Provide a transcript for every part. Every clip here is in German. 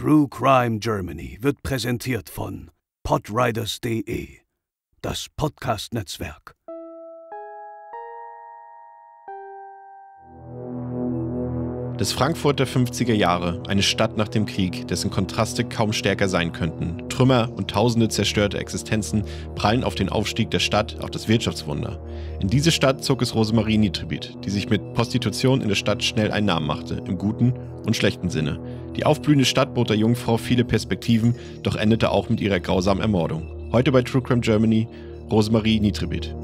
True Crime Germany wird präsentiert von podriders.de, das Podcast-Netzwerk. Das Frankfurt der 50er Jahre, eine Stadt nach dem Krieg, dessen Kontraste kaum stärker sein könnten. Trümmer und tausende zerstörte Existenzen prallen auf den Aufstieg der Stadt, auf das Wirtschaftswunder. In diese Stadt zog es Rosemarie Nitribit, die sich mit Prostitution in der Stadt schnell einen Namen machte, im guten und schlechten Sinne. Die aufblühende Stadt bot der Jungfrau viele Perspektiven, doch endete auch mit ihrer grausamen Ermordung. Heute bei True Crime Germany, Rosemarie Nitribit.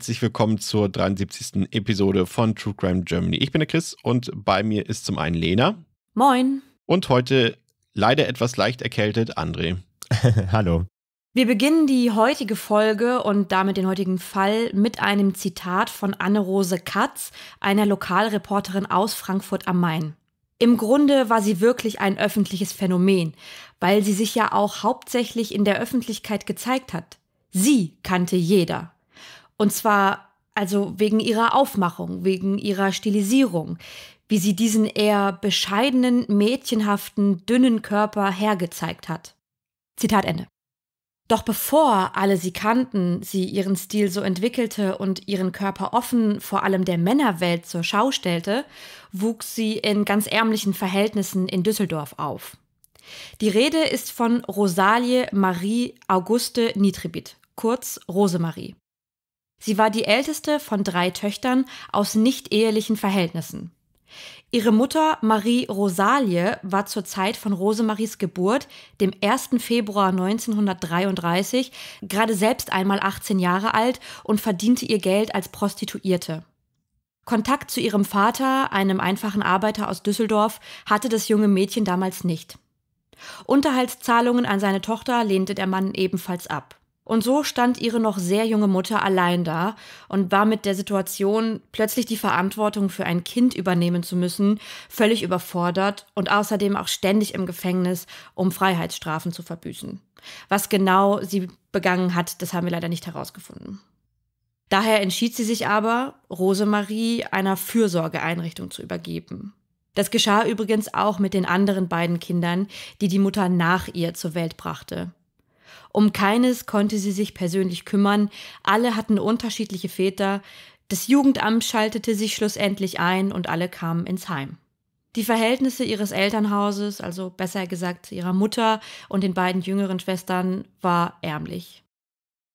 herzlich willkommen zur 73. Episode von True Crime Germany. Ich bin der Chris und bei mir ist zum einen Lena. Moin. Und heute leider etwas leicht erkältet André. Hallo. Wir beginnen die heutige Folge und damit den heutigen Fall mit einem Zitat von Anne-Rose Katz, einer Lokalreporterin aus Frankfurt am Main. Im Grunde war sie wirklich ein öffentliches Phänomen, weil sie sich ja auch hauptsächlich in der Öffentlichkeit gezeigt hat. Sie kannte jeder. Und zwar also wegen ihrer Aufmachung, wegen ihrer Stilisierung, wie sie diesen eher bescheidenen, mädchenhaften, dünnen Körper hergezeigt hat. Zitat Ende. Doch bevor alle sie kannten, sie ihren Stil so entwickelte und ihren Körper offen vor allem der Männerwelt zur Schau stellte, wuchs sie in ganz ärmlichen Verhältnissen in Düsseldorf auf. Die Rede ist von Rosalie Marie Auguste Nitribit, kurz Rosemarie. Sie war die älteste von drei Töchtern aus nicht-ehelichen Verhältnissen. Ihre Mutter Marie Rosalie war zur Zeit von Rosemaries Geburt, dem 1. Februar 1933, gerade selbst einmal 18 Jahre alt und verdiente ihr Geld als Prostituierte. Kontakt zu ihrem Vater, einem einfachen Arbeiter aus Düsseldorf, hatte das junge Mädchen damals nicht. Unterhaltszahlungen an seine Tochter lehnte der Mann ebenfalls ab. Und so stand ihre noch sehr junge Mutter allein da und war mit der Situation, plötzlich die Verantwortung für ein Kind übernehmen zu müssen, völlig überfordert und außerdem auch ständig im Gefängnis, um Freiheitsstrafen zu verbüßen. Was genau sie begangen hat, das haben wir leider nicht herausgefunden. Daher entschied sie sich aber, Rosemarie einer Fürsorgeeinrichtung zu übergeben. Das geschah übrigens auch mit den anderen beiden Kindern, die die Mutter nach ihr zur Welt brachte. Um keines konnte sie sich persönlich kümmern, alle hatten unterschiedliche Väter, das Jugendamt schaltete sich schlussendlich ein und alle kamen ins Heim. Die Verhältnisse ihres Elternhauses, also besser gesagt ihrer Mutter und den beiden jüngeren Schwestern, war ärmlich.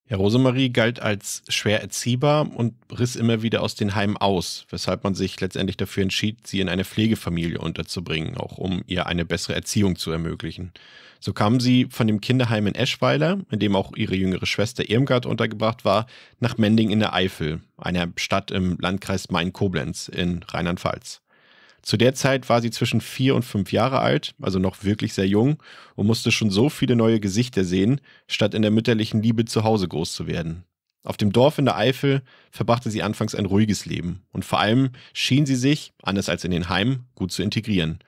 Ja, Rosemarie galt als schwer erziehbar und riss immer wieder aus den Heimen aus, weshalb man sich letztendlich dafür entschied, sie in eine Pflegefamilie unterzubringen, auch um ihr eine bessere Erziehung zu ermöglichen. So kam sie von dem Kinderheim in Eschweiler, in dem auch ihre jüngere Schwester Irmgard untergebracht war, nach Mending in der Eifel, einer Stadt im Landkreis Main-Koblenz in Rheinland-Pfalz. Zu der Zeit war sie zwischen vier und fünf Jahre alt, also noch wirklich sehr jung, und musste schon so viele neue Gesichter sehen, statt in der mütterlichen Liebe zu Hause groß zu werden. Auf dem Dorf in der Eifel verbrachte sie anfangs ein ruhiges Leben und vor allem schien sie sich, anders als in den Heimen, gut zu integrieren.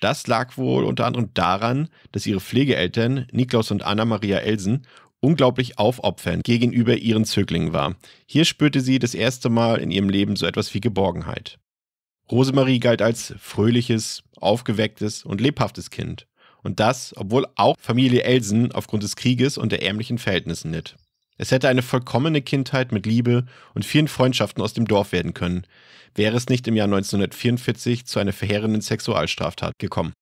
Das lag wohl unter anderem daran, dass ihre Pflegeeltern, Niklaus und Anna-Maria Elsen, unglaublich aufopfernd gegenüber ihren Zöglingen war. Hier spürte sie das erste Mal in ihrem Leben so etwas wie Geborgenheit. Rosemarie galt als fröhliches, aufgewecktes und lebhaftes Kind. Und das, obwohl auch Familie Elsen aufgrund des Krieges und der ärmlichen Verhältnisse litt. Es hätte eine vollkommene Kindheit mit Liebe und vielen Freundschaften aus dem Dorf werden können, wäre es nicht im Jahr 1944 zu einer verheerenden Sexualstraftat gekommen.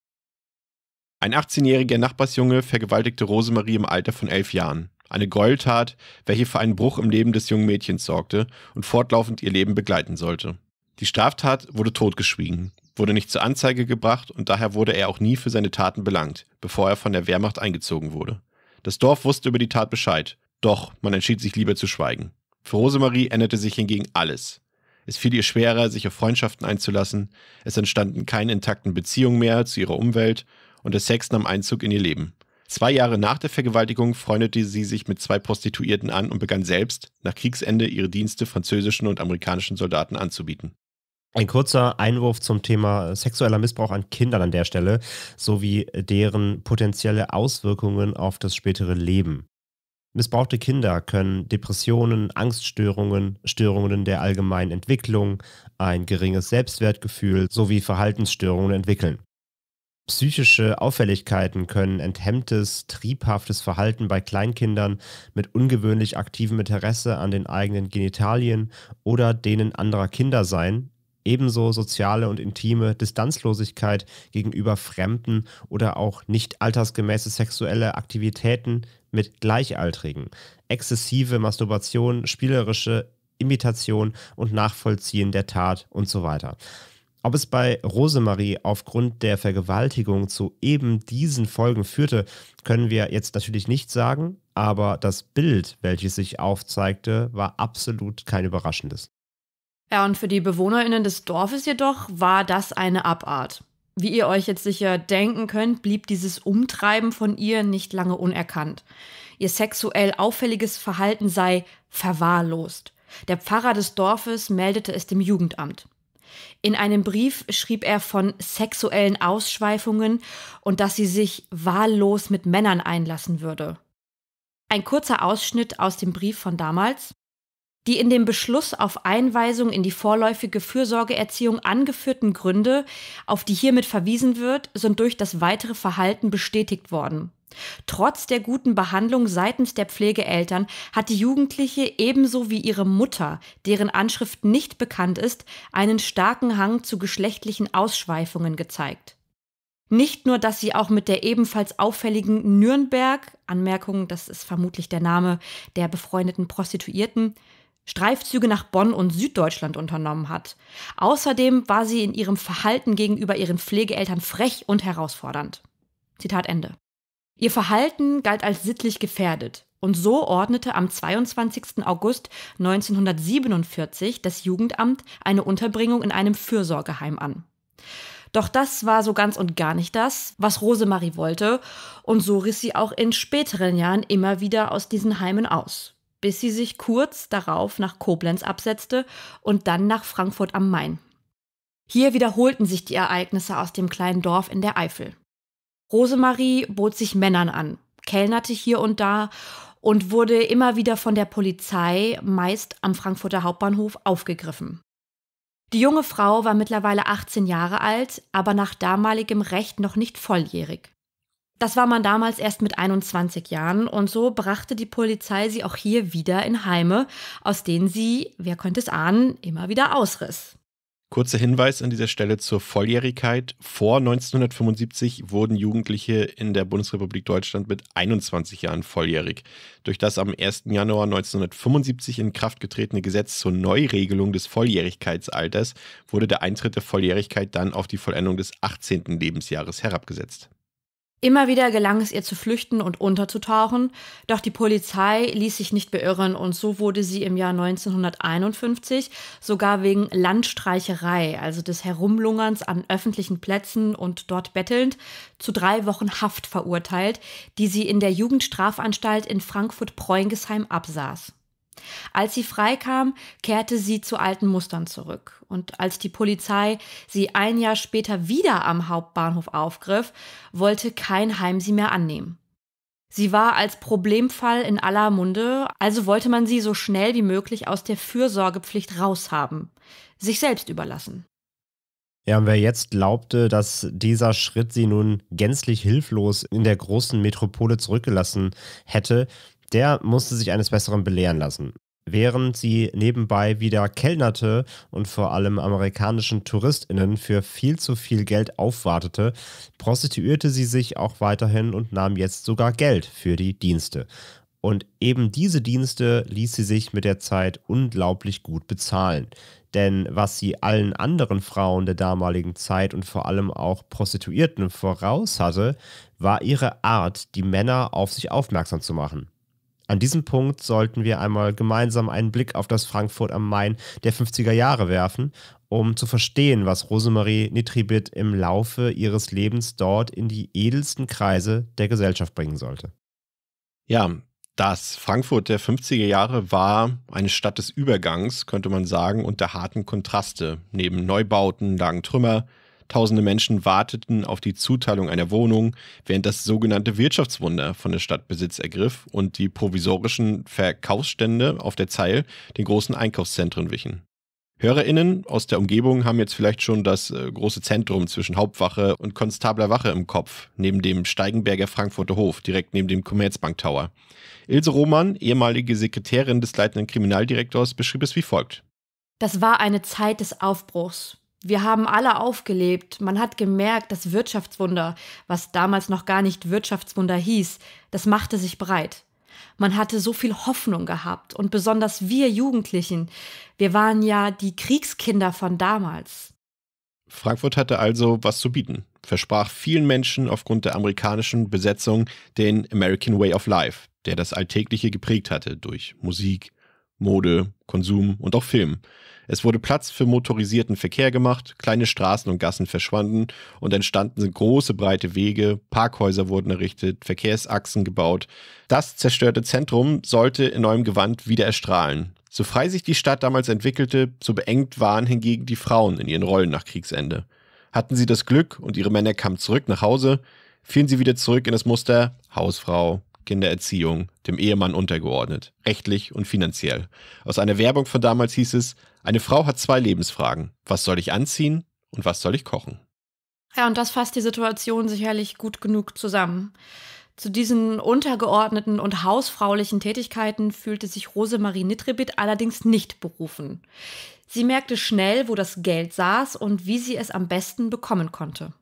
Ein 18-jähriger Nachbarsjunge vergewaltigte Rosemarie im Alter von elf Jahren. Eine Gräueltat, welche für einen Bruch im Leben des jungen Mädchens sorgte und fortlaufend ihr Leben begleiten sollte. Die Straftat wurde totgeschwiegen, wurde nicht zur Anzeige gebracht und daher wurde er auch nie für seine Taten belangt, bevor er von der Wehrmacht eingezogen wurde. Das Dorf wusste über die Tat Bescheid, doch man entschied sich lieber zu schweigen. Für Rosemarie änderte sich hingegen alles. Es fiel ihr schwerer, sich auf Freundschaften einzulassen, es entstanden keine intakten Beziehungen mehr zu ihrer Umwelt und der Sex nahm Einzug in ihr Leben. Zwei Jahre nach der Vergewaltigung freundete sie sich mit zwei Prostituierten an und begann selbst, nach Kriegsende, ihre Dienste französischen und amerikanischen Soldaten anzubieten. Ein kurzer Einwurf zum Thema äh, sexueller Missbrauch an Kindern an der Stelle sowie deren potenzielle Auswirkungen auf das spätere Leben. Missbrauchte Kinder können Depressionen, Angststörungen, Störungen der allgemeinen Entwicklung, ein geringes Selbstwertgefühl sowie Verhaltensstörungen entwickeln. Psychische Auffälligkeiten können enthemmtes, triebhaftes Verhalten bei Kleinkindern mit ungewöhnlich aktivem Interesse an den eigenen Genitalien oder denen anderer Kinder sein, ebenso soziale und intime Distanzlosigkeit gegenüber Fremden oder auch nicht altersgemäße sexuelle Aktivitäten mit Gleichaltrigen, exzessive Masturbation, spielerische Imitation und Nachvollziehen der Tat und so weiter. Ob es bei Rosemarie aufgrund der Vergewaltigung zu eben diesen Folgen führte, können wir jetzt natürlich nicht sagen, aber das Bild, welches sich aufzeigte, war absolut kein überraschendes. Ja, und für die BewohnerInnen des Dorfes jedoch war das eine Abart. Wie ihr euch jetzt sicher denken könnt, blieb dieses Umtreiben von ihr nicht lange unerkannt. Ihr sexuell auffälliges Verhalten sei verwahrlost. Der Pfarrer des Dorfes meldete es dem Jugendamt. In einem Brief schrieb er von sexuellen Ausschweifungen und dass sie sich wahllos mit Männern einlassen würde. Ein kurzer Ausschnitt aus dem Brief von damals. Die in dem Beschluss auf Einweisung in die vorläufige Fürsorgeerziehung angeführten Gründe, auf die hiermit verwiesen wird, sind durch das weitere Verhalten bestätigt worden. Trotz der guten Behandlung seitens der Pflegeeltern hat die Jugendliche ebenso wie ihre Mutter, deren Anschrift nicht bekannt ist, einen starken Hang zu geschlechtlichen Ausschweifungen gezeigt. Nicht nur, dass sie auch mit der ebenfalls auffälligen Nürnberg, Anmerkung, das ist vermutlich der Name der befreundeten Prostituierten, Streifzüge nach Bonn und Süddeutschland unternommen hat. Außerdem war sie in ihrem Verhalten gegenüber ihren Pflegeeltern frech und herausfordernd. Zitat Ende. Ihr Verhalten galt als sittlich gefährdet und so ordnete am 22. August 1947 das Jugendamt eine Unterbringung in einem Fürsorgeheim an. Doch das war so ganz und gar nicht das, was Rosemarie wollte, und so riss sie auch in späteren Jahren immer wieder aus diesen Heimen aus bis sie sich kurz darauf nach Koblenz absetzte und dann nach Frankfurt am Main. Hier wiederholten sich die Ereignisse aus dem kleinen Dorf in der Eifel. Rosemarie bot sich Männern an, kellnerte hier und da und wurde immer wieder von der Polizei, meist am Frankfurter Hauptbahnhof, aufgegriffen. Die junge Frau war mittlerweile 18 Jahre alt, aber nach damaligem Recht noch nicht volljährig. Das war man damals erst mit 21 Jahren und so brachte die Polizei sie auch hier wieder in Heime, aus denen sie, wer könnte es ahnen, immer wieder ausriss. Kurzer Hinweis an dieser Stelle zur Volljährigkeit. Vor 1975 wurden Jugendliche in der Bundesrepublik Deutschland mit 21 Jahren volljährig. Durch das am 1. Januar 1975 in Kraft getretene Gesetz zur Neuregelung des Volljährigkeitsalters wurde der Eintritt der Volljährigkeit dann auf die Vollendung des 18. Lebensjahres herabgesetzt. Immer wieder gelang es ihr zu flüchten und unterzutauchen, doch die Polizei ließ sich nicht beirren und so wurde sie im Jahr 1951 sogar wegen Landstreicherei, also des Herumlungerns an öffentlichen Plätzen und dort bettelnd, zu drei Wochen Haft verurteilt, die sie in der Jugendstrafanstalt in Frankfurt-Preungesheim absaß. Als sie freikam, kehrte sie zu alten Mustern zurück. Und als die Polizei sie ein Jahr später wieder am Hauptbahnhof aufgriff, wollte kein Heim sie mehr annehmen. Sie war als Problemfall in aller Munde, also wollte man sie so schnell wie möglich aus der Fürsorgepflicht raushaben, sich selbst überlassen. Ja, und wer jetzt glaubte, dass dieser Schritt sie nun gänzlich hilflos in der großen Metropole zurückgelassen hätte, der musste sich eines Besseren belehren lassen. Während sie nebenbei wieder kellnerte und vor allem amerikanischen TouristInnen für viel zu viel Geld aufwartete, prostituierte sie sich auch weiterhin und nahm jetzt sogar Geld für die Dienste. Und eben diese Dienste ließ sie sich mit der Zeit unglaublich gut bezahlen. Denn was sie allen anderen Frauen der damaligen Zeit und vor allem auch Prostituierten voraus hatte, war ihre Art, die Männer auf sich aufmerksam zu machen. An diesem Punkt sollten wir einmal gemeinsam einen Blick auf das Frankfurt am Main der 50er Jahre werfen, um zu verstehen, was Rosemarie Nitribit im Laufe ihres Lebens dort in die edelsten Kreise der Gesellschaft bringen sollte. Ja, das Frankfurt der 50er Jahre war eine Stadt des Übergangs, könnte man sagen, unter harten Kontraste. Neben Neubauten lagen Trümmer, Tausende Menschen warteten auf die Zuteilung einer Wohnung, während das sogenannte Wirtschaftswunder von der Stadt Besitz ergriff und die provisorischen Verkaufsstände auf der Zeil den großen Einkaufszentren wichen. HörerInnen aus der Umgebung haben jetzt vielleicht schon das äh, große Zentrum zwischen Hauptwache und Konstabler Wache im Kopf, neben dem Steigenberger Frankfurter Hof, direkt neben dem Commerzbank Tower. Ilse Roman, ehemalige Sekretärin des leitenden Kriminaldirektors, beschrieb es wie folgt. Das war eine Zeit des Aufbruchs. Wir haben alle aufgelebt. Man hat gemerkt, das Wirtschaftswunder, was damals noch gar nicht Wirtschaftswunder hieß, das machte sich breit. Man hatte so viel Hoffnung gehabt und besonders wir Jugendlichen, wir waren ja die Kriegskinder von damals. Frankfurt hatte also was zu bieten, versprach vielen Menschen aufgrund der amerikanischen Besetzung den American Way of Life, der das Alltägliche geprägt hatte durch Musik, Mode, Konsum und auch Film. Es wurde Platz für motorisierten Verkehr gemacht, kleine Straßen und Gassen verschwanden und entstanden große breite Wege, Parkhäuser wurden errichtet, Verkehrsachsen gebaut. Das zerstörte Zentrum sollte in neuem Gewand wieder erstrahlen. So frei sich die Stadt damals entwickelte, so beengt waren hingegen die Frauen in ihren Rollen nach Kriegsende. Hatten sie das Glück und ihre Männer kamen zurück nach Hause, fielen sie wieder zurück in das Muster Hausfrau, Kindererziehung dem Ehemann untergeordnet, rechtlich und finanziell. Aus einer Werbung von damals hieß es, eine Frau hat zwei Lebensfragen. Was soll ich anziehen und was soll ich kochen? Ja, und das fasst die Situation sicherlich gut genug zusammen. Zu diesen untergeordneten und hausfraulichen Tätigkeiten fühlte sich Rosemarie Nitrebit allerdings nicht berufen. Sie merkte schnell, wo das Geld saß und wie sie es am besten bekommen konnte.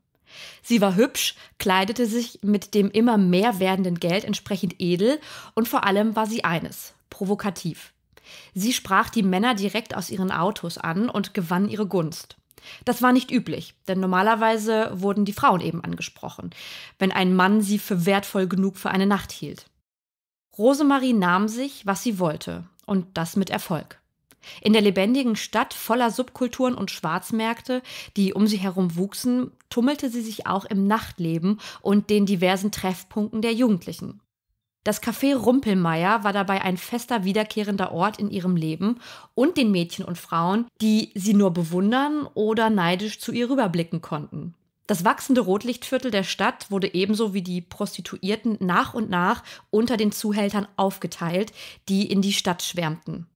Sie war hübsch, kleidete sich mit dem immer mehr werdenden Geld entsprechend edel und vor allem war sie eines, provokativ. Sie sprach die Männer direkt aus ihren Autos an und gewann ihre Gunst. Das war nicht üblich, denn normalerweise wurden die Frauen eben angesprochen, wenn ein Mann sie für wertvoll genug für eine Nacht hielt. Rosemarie nahm sich, was sie wollte, und das mit Erfolg. In der lebendigen Stadt voller Subkulturen und Schwarzmärkte, die um sie herum wuchsen, tummelte sie sich auch im Nachtleben und den diversen Treffpunkten der Jugendlichen. Das Café Rumpelmeier war dabei ein fester wiederkehrender Ort in ihrem Leben und den Mädchen und Frauen, die sie nur bewundern oder neidisch zu ihr rüberblicken konnten. Das wachsende Rotlichtviertel der Stadt wurde ebenso wie die Prostituierten nach und nach unter den Zuhältern aufgeteilt, die in die Stadt schwärmten.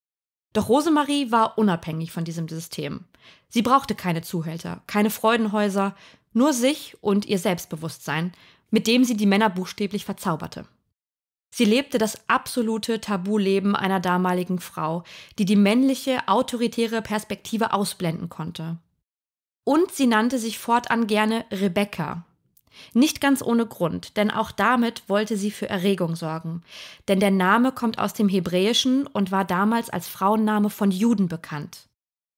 Doch Rosemarie war unabhängig von diesem System. Sie brauchte keine Zuhälter, keine Freudenhäuser, nur sich und ihr Selbstbewusstsein, mit dem sie die Männer buchstäblich verzauberte. Sie lebte das absolute Tabuleben einer damaligen Frau, die die männliche, autoritäre Perspektive ausblenden konnte. Und sie nannte sich fortan gerne Rebecca. Nicht ganz ohne Grund, denn auch damit wollte sie für Erregung sorgen. Denn der Name kommt aus dem Hebräischen und war damals als Frauenname von Juden bekannt.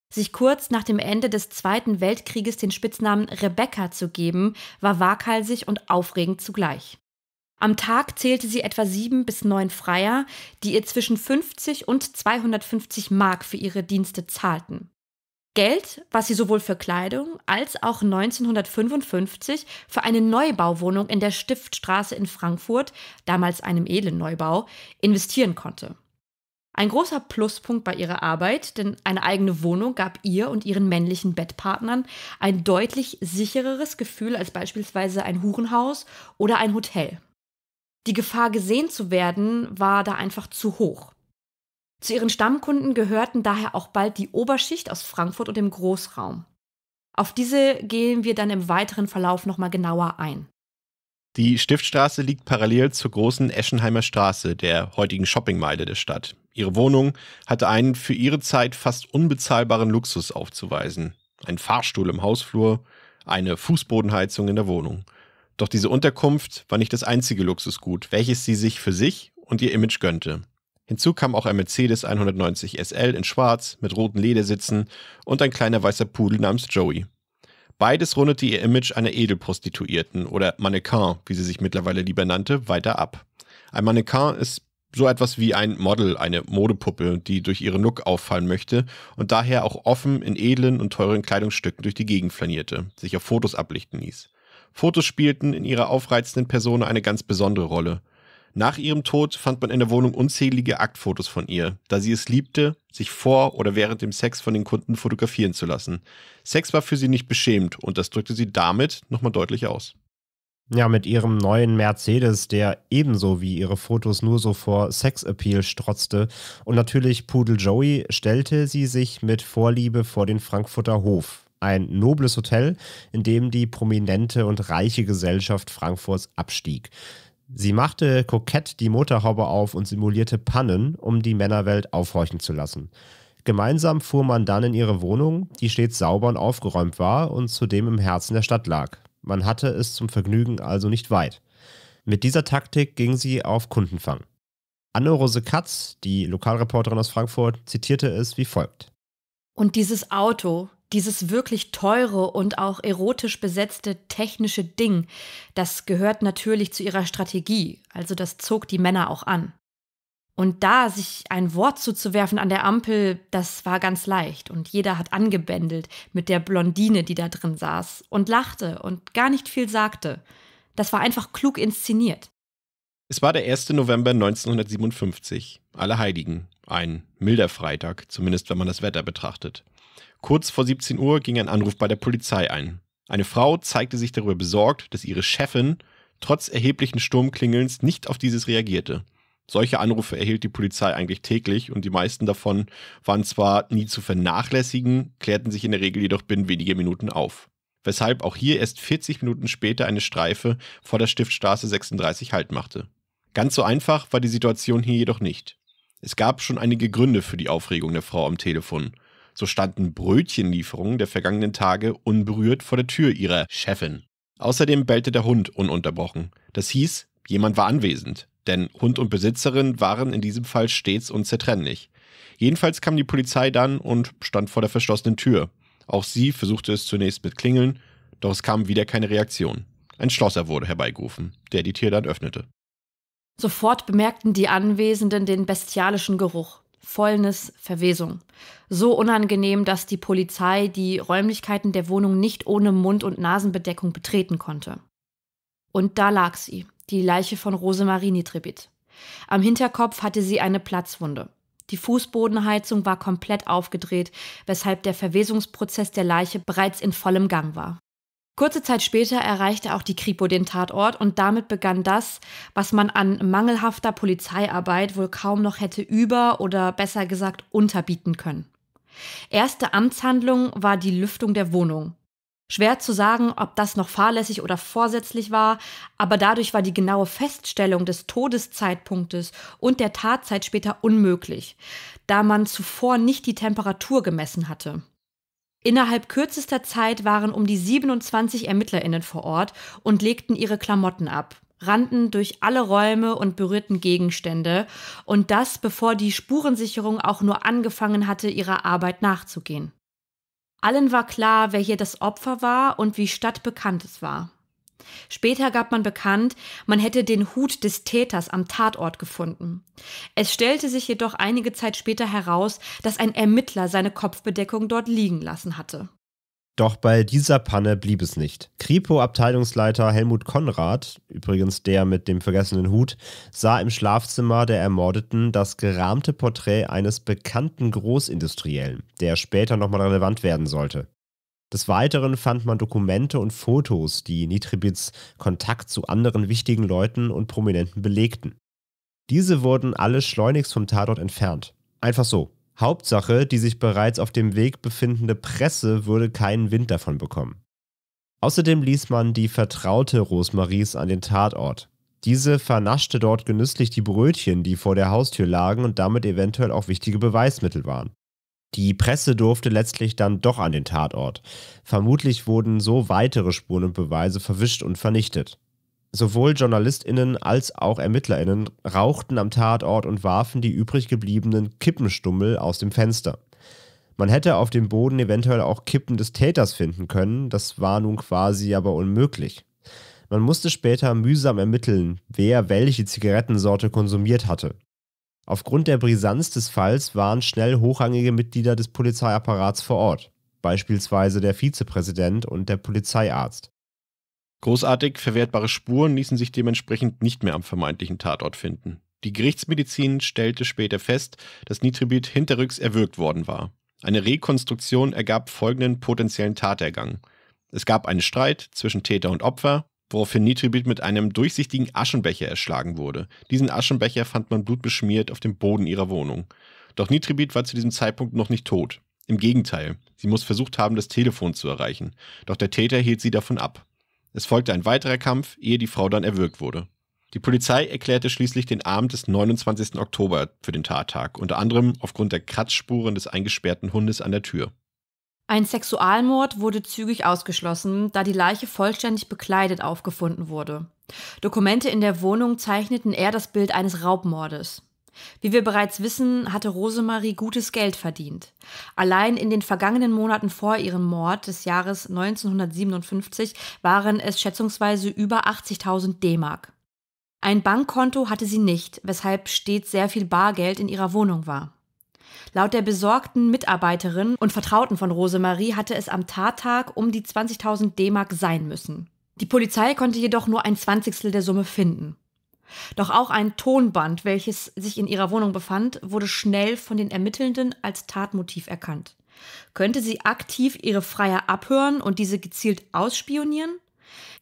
Sich kurz nach dem Ende des Zweiten Weltkrieges den Spitznamen Rebecca zu geben, war waghalsig und aufregend zugleich. Am Tag zählte sie etwa sieben bis neun Freier, die ihr zwischen 50 und 250 Mark für ihre Dienste zahlten. Geld, was sie sowohl für Kleidung als auch 1955 für eine Neubauwohnung in der Stiftstraße in Frankfurt, damals einem edlen Neubau, investieren konnte. Ein großer Pluspunkt bei ihrer Arbeit, denn eine eigene Wohnung gab ihr und ihren männlichen Bettpartnern ein deutlich sichereres Gefühl als beispielsweise ein Hurenhaus oder ein Hotel. Die Gefahr gesehen zu werden war da einfach zu hoch. Zu ihren Stammkunden gehörten daher auch bald die Oberschicht aus Frankfurt und dem Großraum. Auf diese gehen wir dann im weiteren Verlauf nochmal genauer ein. Die Stiftstraße liegt parallel zur großen Eschenheimer Straße, der heutigen Shoppingmeile der Stadt. Ihre Wohnung hatte einen für ihre Zeit fast unbezahlbaren Luxus aufzuweisen. Ein Fahrstuhl im Hausflur, eine Fußbodenheizung in der Wohnung. Doch diese Unterkunft war nicht das einzige Luxusgut, welches sie sich für sich und ihr Image gönnte. Hinzu kam auch ein Mercedes 190 SL in Schwarz mit roten Ledersitzen und ein kleiner weißer Pudel namens Joey. Beides rundete ihr Image einer Edelprostituierten oder Mannequin, wie sie sich mittlerweile lieber nannte, weiter ab. Ein Mannequin ist so etwas wie ein Model, eine Modepuppe, die durch ihren Look auffallen möchte und daher auch offen in edlen und teuren Kleidungsstücken durch die Gegend flanierte, sich auf Fotos ablichten ließ. Fotos spielten in ihrer aufreizenden Person eine ganz besondere Rolle. Nach ihrem Tod fand man in der Wohnung unzählige Aktfotos von ihr, da sie es liebte, sich vor oder während dem Sex von den Kunden fotografieren zu lassen. Sex war für sie nicht beschämt und das drückte sie damit nochmal deutlich aus. Ja, mit ihrem neuen Mercedes, der ebenso wie ihre Fotos nur so vor Sexappeal strotzte. Und natürlich Pudel Joey stellte sie sich mit Vorliebe vor den Frankfurter Hof. Ein nobles Hotel, in dem die prominente und reiche Gesellschaft Frankfurts abstieg. Sie machte kokett die Motorhaube auf und simulierte Pannen, um die Männerwelt aufhorchen zu lassen. Gemeinsam fuhr man dann in ihre Wohnung, die stets sauber und aufgeräumt war und zudem im Herzen der Stadt lag. Man hatte es zum Vergnügen also nicht weit. Mit dieser Taktik ging sie auf Kundenfang. Anne-Rose Katz, die Lokalreporterin aus Frankfurt, zitierte es wie folgt. Und dieses Auto, dieses wirklich teure und auch erotisch besetzte technische Ding, das gehört natürlich zu ihrer Strategie, also das zog die Männer auch an. Und da sich ein Wort zuzuwerfen an der Ampel, das war ganz leicht. Und jeder hat angebändelt mit der Blondine, die da drin saß, und lachte und gar nicht viel sagte. Das war einfach klug inszeniert. Es war der 1. November 1957, Heiligen. ein milder Freitag, zumindest wenn man das Wetter betrachtet. Kurz vor 17 Uhr ging ein Anruf bei der Polizei ein. Eine Frau zeigte sich darüber besorgt, dass ihre Chefin trotz erheblichen Sturmklingelns nicht auf dieses reagierte. Solche Anrufe erhielt die Polizei eigentlich täglich und die meisten davon waren zwar nie zu vernachlässigen, klärten sich in der Regel jedoch binnen weniger Minuten auf. Weshalb auch hier erst 40 Minuten später eine Streife vor der Stiftstraße 36 Halt machte. Ganz so einfach war die Situation hier jedoch nicht. Es gab schon einige Gründe für die Aufregung der Frau am Telefon. So standen Brötchenlieferungen der vergangenen Tage unberührt vor der Tür ihrer Chefin. Außerdem bellte der Hund ununterbrochen. Das hieß, jemand war anwesend denn Hund und Besitzerin waren in diesem Fall stets unzertrennlich. Jedenfalls kam die Polizei dann und stand vor der verschlossenen Tür. Auch sie versuchte es zunächst mit Klingeln, doch es kam wieder keine Reaktion. Ein Schlosser wurde herbeigerufen, der die Tür dann öffnete. Sofort bemerkten die Anwesenden den bestialischen Geruch. Vollnis, Verwesung. So unangenehm, dass die Polizei die Räumlichkeiten der Wohnung nicht ohne Mund- und Nasenbedeckung betreten konnte. Und da lag sie, die Leiche von Rosemarie Nitribit. Am Hinterkopf hatte sie eine Platzwunde. Die Fußbodenheizung war komplett aufgedreht, weshalb der Verwesungsprozess der Leiche bereits in vollem Gang war. Kurze Zeit später erreichte auch die Kripo den Tatort und damit begann das, was man an mangelhafter Polizeiarbeit wohl kaum noch hätte über oder besser gesagt unterbieten können. Erste Amtshandlung war die Lüftung der Wohnung. Schwer zu sagen, ob das noch fahrlässig oder vorsätzlich war, aber dadurch war die genaue Feststellung des Todeszeitpunktes und der Tatzeit später unmöglich, da man zuvor nicht die Temperatur gemessen hatte. Innerhalb kürzester Zeit waren um die 27 Ermittlerinnen vor Ort und legten ihre Klamotten ab, rannten durch alle Räume und berührten Gegenstände, und das bevor die Spurensicherung auch nur angefangen hatte, ihrer Arbeit nachzugehen. Allen war klar, wer hier das Opfer war und wie stadtbekannt es war. Später gab man bekannt, man hätte den Hut des Täters am Tatort gefunden. Es stellte sich jedoch einige Zeit später heraus, dass ein Ermittler seine Kopfbedeckung dort liegen lassen hatte. Doch bei dieser Panne blieb es nicht. Kripo-Abteilungsleiter Helmut Konrad, übrigens der mit dem vergessenen Hut, sah im Schlafzimmer der Ermordeten das gerahmte Porträt eines bekannten Großindustriellen, der später nochmal relevant werden sollte. Des Weiteren fand man Dokumente und Fotos, die Nitribits Kontakt zu anderen wichtigen Leuten und Prominenten belegten. Diese wurden alle schleunigst vom Tatort entfernt. Einfach so, Hauptsache, die sich bereits auf dem Weg befindende Presse würde keinen Wind davon bekommen. Außerdem ließ man die Vertraute Rosmaries an den Tatort. Diese vernaschte dort genüsslich die Brötchen, die vor der Haustür lagen und damit eventuell auch wichtige Beweismittel waren. Die Presse durfte letztlich dann doch an den Tatort. Vermutlich wurden so weitere Spuren und Beweise verwischt und vernichtet. Sowohl JournalistInnen als auch ErmittlerInnen rauchten am Tatort und warfen die übrig gebliebenen Kippenstummel aus dem Fenster. Man hätte auf dem Boden eventuell auch Kippen des Täters finden können, das war nun quasi aber unmöglich. Man musste später mühsam ermitteln, wer welche Zigarettensorte konsumiert hatte. Aufgrund der Brisanz des Falls waren schnell hochrangige Mitglieder des Polizeiapparats vor Ort, beispielsweise der Vizepräsident und der Polizeiarzt. Großartig verwertbare Spuren ließen sich dementsprechend nicht mehr am vermeintlichen Tatort finden. Die Gerichtsmedizin stellte später fest, dass Nitribit hinterrücks erwürgt worden war. Eine Rekonstruktion ergab folgenden potenziellen Tatergang. Es gab einen Streit zwischen Täter und Opfer, woraufhin Nitribit mit einem durchsichtigen Aschenbecher erschlagen wurde. Diesen Aschenbecher fand man blutbeschmiert auf dem Boden ihrer Wohnung. Doch Nitribit war zu diesem Zeitpunkt noch nicht tot. Im Gegenteil, sie muss versucht haben, das Telefon zu erreichen. Doch der Täter hielt sie davon ab. Es folgte ein weiterer Kampf, ehe die Frau dann erwürgt wurde. Die Polizei erklärte schließlich den Abend des 29. Oktober für den Tattag, unter anderem aufgrund der Kratzspuren des eingesperrten Hundes an der Tür. Ein Sexualmord wurde zügig ausgeschlossen, da die Leiche vollständig bekleidet aufgefunden wurde. Dokumente in der Wohnung zeichneten eher das Bild eines Raubmordes. Wie wir bereits wissen, hatte Rosemarie gutes Geld verdient. Allein in den vergangenen Monaten vor ihrem Mord des Jahres 1957 waren es schätzungsweise über 80.000 D-Mark. Ein Bankkonto hatte sie nicht, weshalb stets sehr viel Bargeld in ihrer Wohnung war. Laut der besorgten Mitarbeiterin und Vertrauten von Rosemarie hatte es am Tattag um die 20.000 D-Mark sein müssen. Die Polizei konnte jedoch nur ein Zwanzigstel der Summe finden. Doch auch ein Tonband, welches sich in ihrer Wohnung befand, wurde schnell von den Ermittelnden als Tatmotiv erkannt. Könnte sie aktiv ihre Freier abhören und diese gezielt ausspionieren?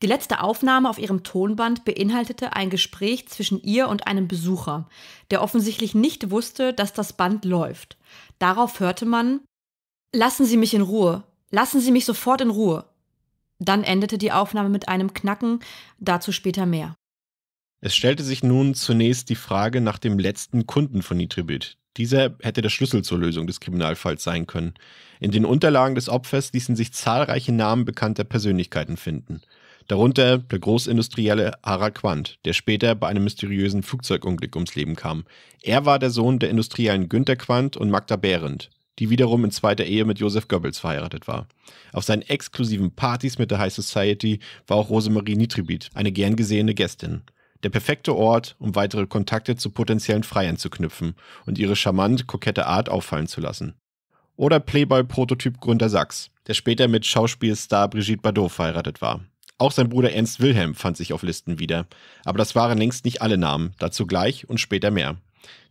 Die letzte Aufnahme auf ihrem Tonband beinhaltete ein Gespräch zwischen ihr und einem Besucher, der offensichtlich nicht wusste, dass das Band läuft. Darauf hörte man Lassen Sie mich in Ruhe. Lassen Sie mich sofort in Ruhe. Dann endete die Aufnahme mit einem Knacken, dazu später mehr. Es stellte sich nun zunächst die Frage nach dem letzten Kunden von Nitribit. Dieser hätte der Schlüssel zur Lösung des Kriminalfalls sein können. In den Unterlagen des Opfers ließen sich zahlreiche Namen bekannter Persönlichkeiten finden. Darunter der Großindustrielle Harald Quandt, der später bei einem mysteriösen Flugzeugunglück ums Leben kam. Er war der Sohn der Industriellen Günter Quandt und Magda Behrendt, die wiederum in zweiter Ehe mit Josef Goebbels verheiratet war. Auf seinen exklusiven Partys mit der High Society war auch Rosemarie Nitribit eine gern gesehene Gästin. Der perfekte Ort, um weitere Kontakte zu potenziellen Freiern zu knüpfen und ihre charmant kokette Art auffallen zu lassen. Oder Playboy-Prototyp-Gründer Sachs, der später mit Schauspielstar Brigitte Bardot verheiratet war. Auch sein Bruder Ernst Wilhelm fand sich auf Listen wieder. Aber das waren längst nicht alle Namen, dazu gleich und später mehr.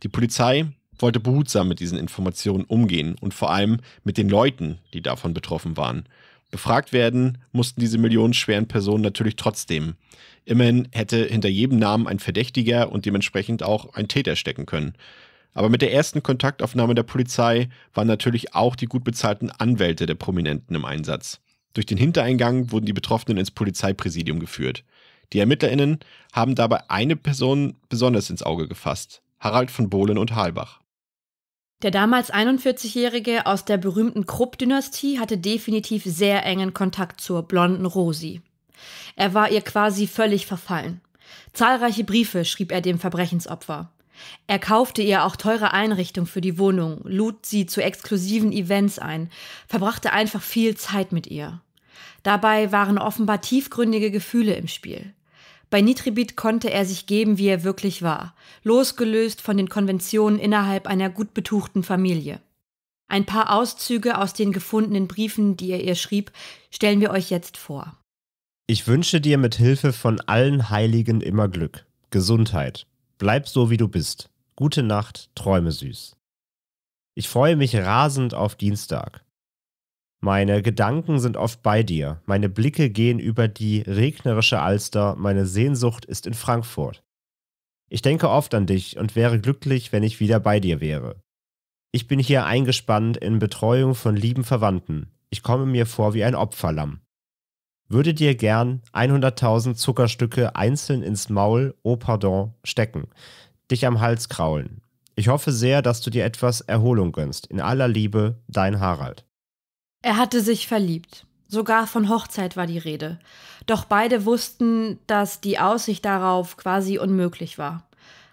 Die Polizei wollte behutsam mit diesen Informationen umgehen und vor allem mit den Leuten, die davon betroffen waren. Befragt werden mussten diese millionenschweren Personen natürlich trotzdem. Immerhin hätte hinter jedem Namen ein Verdächtiger und dementsprechend auch ein Täter stecken können. Aber mit der ersten Kontaktaufnahme der Polizei waren natürlich auch die gut bezahlten Anwälte der Prominenten im Einsatz. Durch den Hintereingang wurden die Betroffenen ins Polizeipräsidium geführt. Die ErmittlerInnen haben dabei eine Person besonders ins Auge gefasst: Harald von Bohlen und Halbach. Der damals 41-Jährige aus der berühmten Krupp-Dynastie hatte definitiv sehr engen Kontakt zur blonden Rosi. Er war ihr quasi völlig verfallen. Zahlreiche Briefe schrieb er dem Verbrechensopfer. Er kaufte ihr auch teure Einrichtungen für die Wohnung, lud sie zu exklusiven Events ein, verbrachte einfach viel Zeit mit ihr. Dabei waren offenbar tiefgründige Gefühle im Spiel. Bei Nitribit konnte er sich geben, wie er wirklich war, losgelöst von den Konventionen innerhalb einer gut betuchten Familie. Ein paar Auszüge aus den gefundenen Briefen, die er ihr schrieb, stellen wir euch jetzt vor. Ich wünsche dir mit Hilfe von allen Heiligen immer Glück, Gesundheit. Bleib so, wie du bist. Gute Nacht, träume süß. Ich freue mich rasend auf Dienstag. Meine Gedanken sind oft bei dir, meine Blicke gehen über die regnerische Alster, meine Sehnsucht ist in Frankfurt. Ich denke oft an dich und wäre glücklich, wenn ich wieder bei dir wäre. Ich bin hier eingespannt in Betreuung von lieben Verwandten. Ich komme mir vor wie ein Opferlamm. Würde dir gern 100.000 Zuckerstücke einzeln ins Maul, oh pardon, stecken, dich am Hals kraulen. Ich hoffe sehr, dass du dir etwas Erholung gönnst. In aller Liebe, dein Harald. Er hatte sich verliebt. Sogar von Hochzeit war die Rede. Doch beide wussten, dass die Aussicht darauf quasi unmöglich war.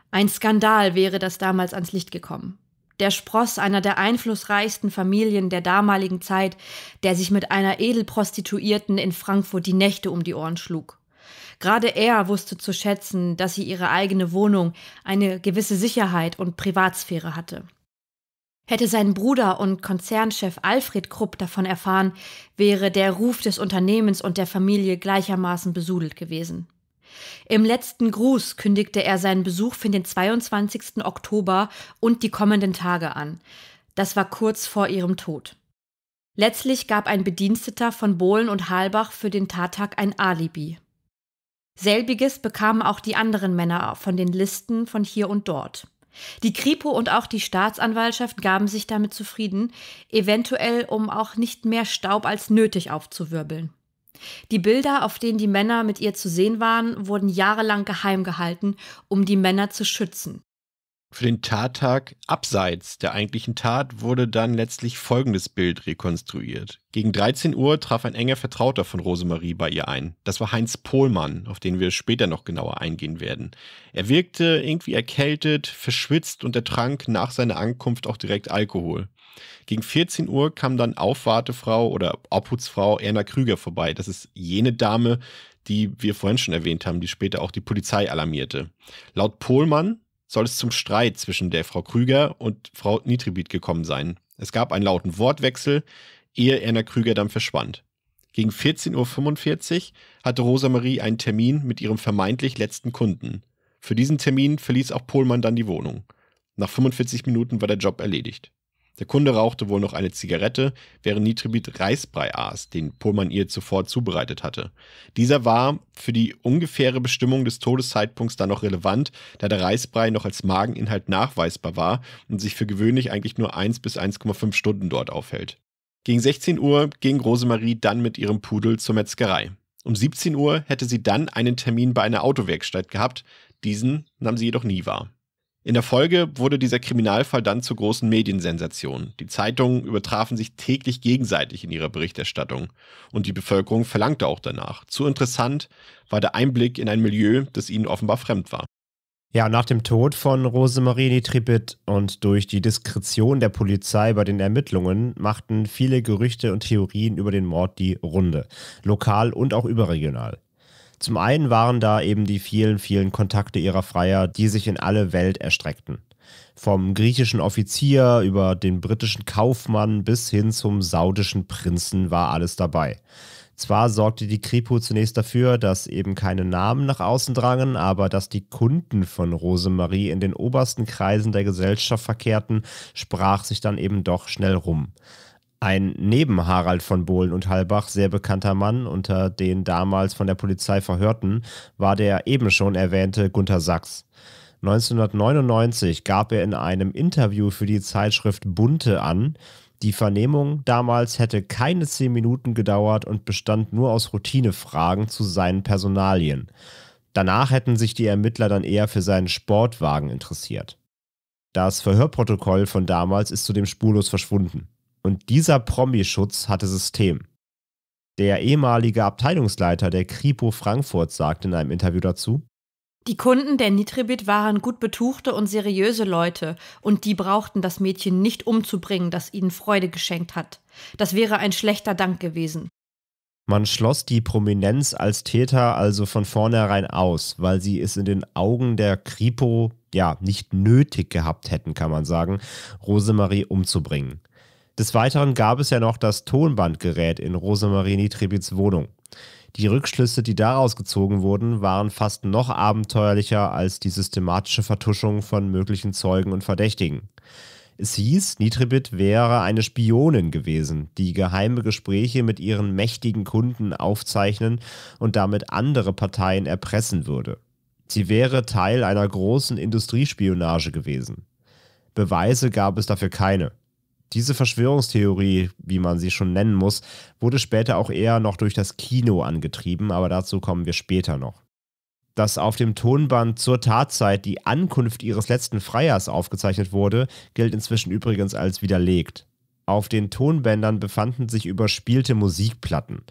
Ein Skandal wäre das damals ans Licht gekommen. Der Spross einer der einflussreichsten Familien der damaligen Zeit, der sich mit einer Edelprostituierten in Frankfurt die Nächte um die Ohren schlug. Gerade er wusste zu schätzen, dass sie ihre eigene Wohnung, eine gewisse Sicherheit und Privatsphäre hatte. Hätte sein Bruder und Konzernchef Alfred Krupp davon erfahren, wäre der Ruf des Unternehmens und der Familie gleichermaßen besudelt gewesen. Im letzten Gruß kündigte er seinen Besuch für den 22. Oktober und die kommenden Tage an. Das war kurz vor ihrem Tod. Letztlich gab ein Bediensteter von Bohlen und Halbach für den Tattag ein Alibi. Selbiges bekamen auch die anderen Männer von den Listen von hier und dort. Die Kripo und auch die Staatsanwaltschaft gaben sich damit zufrieden, eventuell um auch nicht mehr Staub als nötig aufzuwirbeln. Die Bilder, auf denen die Männer mit ihr zu sehen waren, wurden jahrelang geheim gehalten, um die Männer zu schützen. Für den Tattag abseits der eigentlichen Tat wurde dann letztlich folgendes Bild rekonstruiert. Gegen 13 Uhr traf ein enger Vertrauter von Rosemarie bei ihr ein. Das war Heinz Pohlmann, auf den wir später noch genauer eingehen werden. Er wirkte irgendwie erkältet, verschwitzt und ertrank nach seiner Ankunft auch direkt Alkohol. Gegen 14 Uhr kam dann Aufwartefrau oder Obhutsfrau Erna Krüger vorbei. Das ist jene Dame, die wir vorhin schon erwähnt haben, die später auch die Polizei alarmierte. Laut Pohlmann soll es zum Streit zwischen der Frau Krüger und Frau Nitribit gekommen sein. Es gab einen lauten Wortwechsel, ehe Erna Krüger dann verschwand. Gegen 14.45 Uhr hatte Rosamarie einen Termin mit ihrem vermeintlich letzten Kunden. Für diesen Termin verließ auch Pohlmann dann die Wohnung. Nach 45 Minuten war der Job erledigt. Der Kunde rauchte wohl noch eine Zigarette, während Nitribid Reisbrei aß, den Pullman ihr zuvor zubereitet hatte. Dieser war für die ungefähre Bestimmung des Todeszeitpunkts dann noch relevant, da der Reisbrei noch als Mageninhalt nachweisbar war und sich für gewöhnlich eigentlich nur 1 bis 1,5 Stunden dort aufhält. Gegen 16 Uhr ging Rosemarie dann mit ihrem Pudel zur Metzgerei. Um 17 Uhr hätte sie dann einen Termin bei einer Autowerkstatt gehabt, diesen nahm sie jedoch nie wahr. In der Folge wurde dieser Kriminalfall dann zur großen Mediensensation. Die Zeitungen übertrafen sich täglich gegenseitig in ihrer Berichterstattung und die Bevölkerung verlangte auch danach. Zu interessant war der Einblick in ein Milieu, das ihnen offenbar fremd war. Ja, nach dem Tod von Rosemarie Nitribit und durch die Diskretion der Polizei bei den Ermittlungen machten viele Gerüchte und Theorien über den Mord die Runde, lokal und auch überregional. Zum einen waren da eben die vielen, vielen Kontakte ihrer Freier, die sich in alle Welt erstreckten. Vom griechischen Offizier über den britischen Kaufmann bis hin zum saudischen Prinzen war alles dabei. Zwar sorgte die Kripo zunächst dafür, dass eben keine Namen nach außen drangen, aber dass die Kunden von Rosemarie in den obersten Kreisen der Gesellschaft verkehrten, sprach sich dann eben doch schnell rum ein neben Harald von Bohlen und Halbach sehr bekannter Mann unter den damals von der Polizei Verhörten war der eben schon erwähnte Gunther Sachs. 1999 gab er in einem Interview für die Zeitschrift Bunte an, die Vernehmung damals hätte keine zehn Minuten gedauert und bestand nur aus Routinefragen zu seinen Personalien. Danach hätten sich die Ermittler dann eher für seinen Sportwagen interessiert. Das Verhörprotokoll von damals ist zudem spurlos verschwunden. Und dieser Promi-Schutz hatte System. Der ehemalige Abteilungsleiter der Kripo Frankfurt sagte in einem Interview dazu, die Kunden der Nitribit waren gut betuchte und seriöse Leute, und die brauchten das Mädchen nicht umzubringen, das ihnen Freude geschenkt hat. Das wäre ein schlechter Dank gewesen. Man schloss die Prominenz als Täter also von vornherein aus, weil sie es in den Augen der Kripo ja nicht nötig gehabt hätten, kann man sagen, Rosemarie umzubringen. Des Weiteren gab es ja noch das Tonbandgerät in Rosemarie Nitribits Wohnung. Die Rückschlüsse, die daraus gezogen wurden, waren fast noch abenteuerlicher als die systematische Vertuschung von möglichen Zeugen und Verdächtigen. Es hieß, Nitribit wäre eine Spionin gewesen, die geheime Gespräche mit ihren mächtigen Kunden aufzeichnen und damit andere Parteien erpressen würde. Sie wäre Teil einer großen Industriespionage gewesen. Beweise gab es dafür keine. Diese Verschwörungstheorie, wie man sie schon nennen muss, wurde später auch eher noch durch das Kino angetrieben, aber dazu kommen wir später noch. Dass auf dem Tonband zur Tatzeit die Ankunft ihres letzten Freiers aufgezeichnet wurde, gilt inzwischen übrigens als widerlegt. Auf den Tonbändern befanden sich überspielte Musikplatten.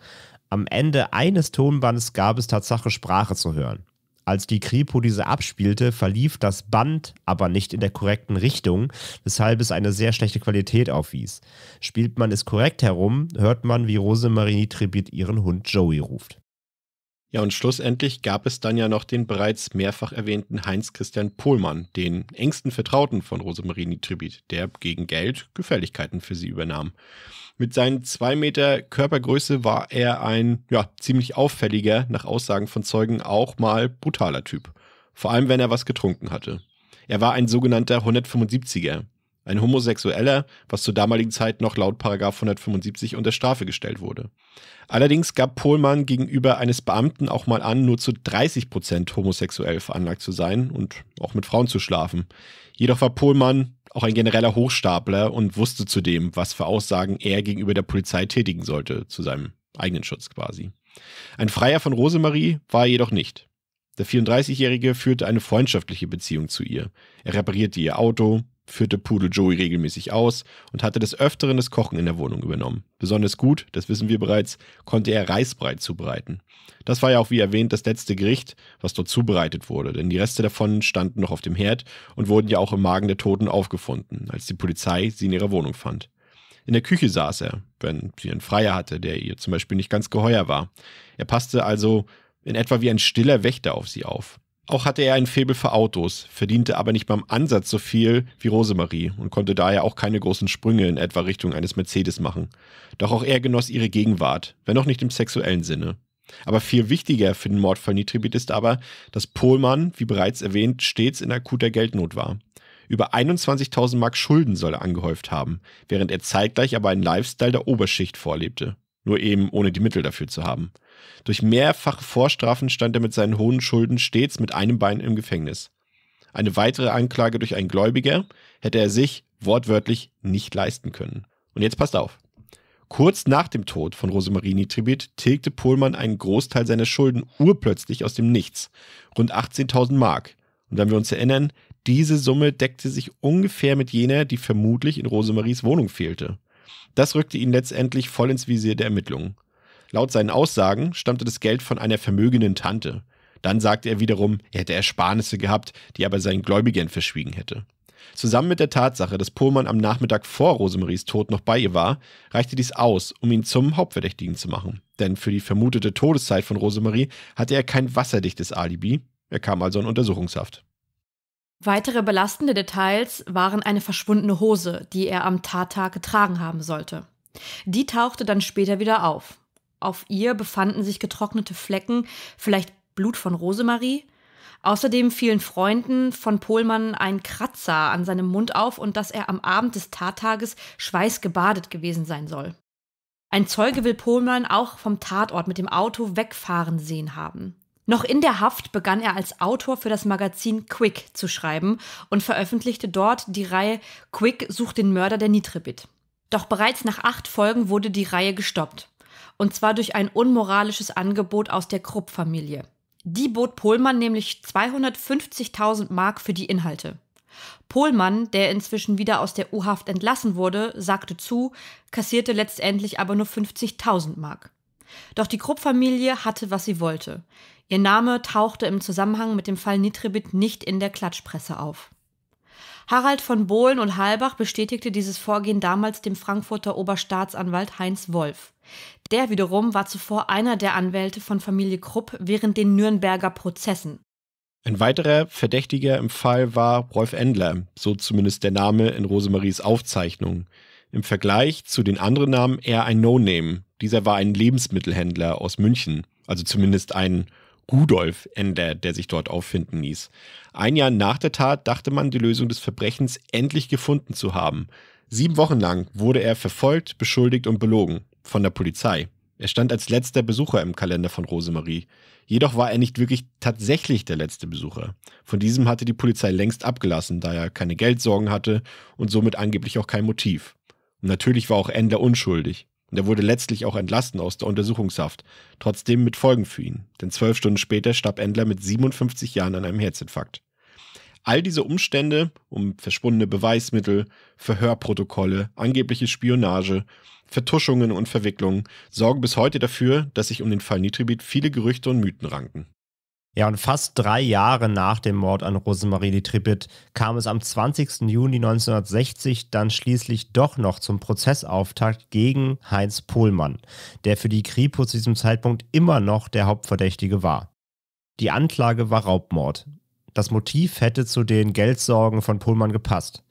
Am Ende eines Tonbandes gab es Tatsache Sprache zu hören. Als die Kripo diese abspielte, verlief das Band aber nicht in der korrekten Richtung, weshalb es eine sehr schlechte Qualität aufwies. Spielt man es korrekt herum, hört man, wie Rosemarie Tribit ihren Hund Joey ruft. Ja, und schlussendlich gab es dann ja noch den bereits mehrfach erwähnten Heinz-Christian Pohlmann, den engsten Vertrauten von Rosemarie Nitribit, der gegen Geld Gefälligkeiten für sie übernahm. Mit seinen zwei Meter Körpergröße war er ein ja, ziemlich auffälliger, nach Aussagen von Zeugen auch mal brutaler Typ. Vor allem, wenn er was getrunken hatte. Er war ein sogenannter 175er, ein Homosexueller, was zur damaligen Zeit noch laut 175 unter Strafe gestellt wurde. Allerdings gab Pohlmann gegenüber eines Beamten auch mal an, nur zu 30 Prozent homosexuell veranlagt zu sein und auch mit Frauen zu schlafen. Jedoch war Pohlmann auch ein genereller Hochstapler und wusste zudem, was für Aussagen er gegenüber der Polizei tätigen sollte, zu seinem eigenen Schutz quasi. Ein Freier von Rosemarie war er jedoch nicht. Der 34-Jährige führte eine freundschaftliche Beziehung zu ihr. Er reparierte ihr Auto, führte Pudel Joey regelmäßig aus und hatte des Öfteren das Kochen in der Wohnung übernommen. Besonders gut, das wissen wir bereits, konnte er Reisbrei zubereiten. Das war ja auch wie erwähnt das letzte Gericht, was dort zubereitet wurde, denn die Reste davon standen noch auf dem Herd und wurden ja auch im Magen der Toten aufgefunden, als die Polizei sie in ihrer Wohnung fand. In der Küche saß er, wenn sie einen Freier hatte, der ihr zum Beispiel nicht ganz geheuer war. Er passte also in etwa wie ein stiller Wächter auf sie auf. Auch hatte er ein Faible für Autos, verdiente aber nicht beim Ansatz so viel wie Rosemarie und konnte daher auch keine großen Sprünge in etwa Richtung eines Mercedes machen. Doch auch er genoss ihre Gegenwart, wenn auch nicht im sexuellen Sinne. Aber viel wichtiger für den Mordfall Nitribit ist aber, dass Pohlmann, wie bereits erwähnt, stets in akuter Geldnot war. Über 21.000 Mark Schulden soll er angehäuft haben, während er zeitgleich aber einen Lifestyle der Oberschicht vorlebte. Nur eben ohne die Mittel dafür zu haben. Durch mehrfache Vorstrafen stand er mit seinen hohen Schulden stets mit einem Bein im Gefängnis. Eine weitere Anklage durch einen Gläubiger hätte er sich wortwörtlich nicht leisten können. Und jetzt passt auf. Kurz nach dem Tod von Rosemarie Nitribit tilgte Pohlmann einen Großteil seiner Schulden urplötzlich aus dem Nichts, rund 18.000 Mark. Und wenn wir uns erinnern, diese Summe deckte sich ungefähr mit jener, die vermutlich in Rosemaries Wohnung fehlte. Das rückte ihn letztendlich voll ins Visier der Ermittlungen. Laut seinen Aussagen stammte das Geld von einer vermögenden Tante. Dann sagte er wiederum, er hätte Ersparnisse gehabt, die er bei seinen Gläubigern verschwiegen hätte. Zusammen mit der Tatsache, dass Pohlmann am Nachmittag vor Rosemaries Tod noch bei ihr war, reichte dies aus, um ihn zum Hauptverdächtigen zu machen. Denn für die vermutete Todeszeit von Rosemarie hatte er kein wasserdichtes Alibi. Er kam also in Untersuchungshaft. Weitere belastende Details waren eine verschwundene Hose, die er am Tattag getragen haben sollte. Die tauchte dann später wieder auf. Auf ihr befanden sich getrocknete Flecken, vielleicht Blut von Rosemarie. Außerdem fielen Freunden von Pohlmann ein Kratzer an seinem Mund auf und dass er am Abend des Tattages schweißgebadet gewesen sein soll. Ein Zeuge will Pohlmann auch vom Tatort mit dem Auto wegfahren sehen haben. Noch in der Haft begann er als Autor für das Magazin Quick zu schreiben und veröffentlichte dort die Reihe Quick sucht den Mörder der Nitribit. Doch bereits nach acht Folgen wurde die Reihe gestoppt und zwar durch ein unmoralisches Angebot aus der Krupp-Familie. Die bot Pohlmann nämlich 250.000 Mark für die Inhalte. Pohlmann, der inzwischen wieder aus der U-Haft entlassen wurde, sagte zu, kassierte letztendlich aber nur 50.000 Mark. Doch die Krupp-Familie hatte, was sie wollte. Ihr Name tauchte im Zusammenhang mit dem Fall Nitribit nicht in der Klatschpresse auf. Harald von Bohlen und Halbach bestätigte dieses Vorgehen damals dem Frankfurter Oberstaatsanwalt Heinz Wolf. Der wiederum war zuvor einer der Anwälte von Familie Krupp während den Nürnberger Prozessen. Ein weiterer Verdächtiger im Fall war Rolf Endler, so zumindest der Name in Rosemaries Aufzeichnung. Im Vergleich zu den anderen Namen eher ein No-Name. Dieser war ein Lebensmittelhändler aus München, also zumindest ein Rudolf Endler, der sich dort auffinden ließ. Ein Jahr nach der Tat dachte man, die Lösung des Verbrechens endlich gefunden zu haben. Sieben Wochen lang wurde er verfolgt, beschuldigt und belogen von der Polizei. Er stand als letzter Besucher im Kalender von Rosemarie. Jedoch war er nicht wirklich tatsächlich der letzte Besucher. Von diesem hatte die Polizei längst abgelassen, da er keine Geldsorgen hatte und somit angeblich auch kein Motiv. Und natürlich war auch Endler unschuldig. Und er wurde letztlich auch entlassen aus der Untersuchungshaft, trotzdem mit Folgen für ihn. Denn zwölf Stunden später starb Endler mit 57 Jahren an einem Herzinfarkt. All diese Umstände um verschwundene Beweismittel, Verhörprotokolle, angebliche Spionage Vertuschungen und Verwicklungen sorgen bis heute dafür, dass sich um den Fall Nitribit viele Gerüchte und Mythen ranken. Ja, und fast drei Jahre nach dem Mord an Rosemarie Nitribit kam es am 20. Juni 1960 dann schließlich doch noch zum Prozessauftakt gegen Heinz Pohlmann, der für die Kripo zu diesem Zeitpunkt immer noch der Hauptverdächtige war. Die Anklage war Raubmord. Das Motiv hätte zu den Geldsorgen von Pohlmann gepasst.